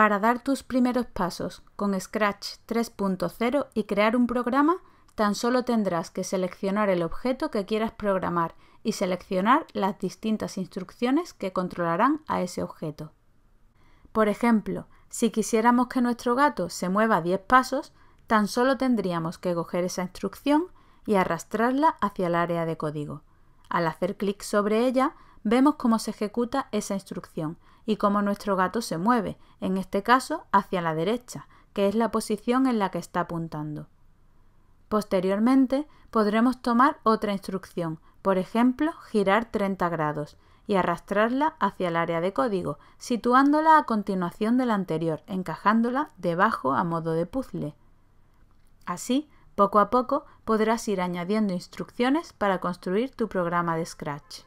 para dar tus primeros pasos con Scratch 3.0 y crear un programa, tan solo tendrás que seleccionar el objeto que quieras programar y seleccionar las distintas instrucciones que controlarán a ese objeto. Por ejemplo, si quisiéramos que nuestro gato se mueva 10 pasos, tan solo tendríamos que coger esa instrucción y arrastrarla hacia el área de código. Al hacer clic sobre ella, vemos cómo se ejecuta esa instrucción y cómo nuestro gato se mueve, en este caso hacia la derecha, que es la posición en la que está apuntando. Posteriormente podremos tomar otra instrucción, por ejemplo, girar 30 grados y arrastrarla hacia el área de código, situándola a continuación de la anterior, encajándola debajo a modo de puzzle. Así poco a poco podrás ir añadiendo instrucciones para construir tu programa de Scratch.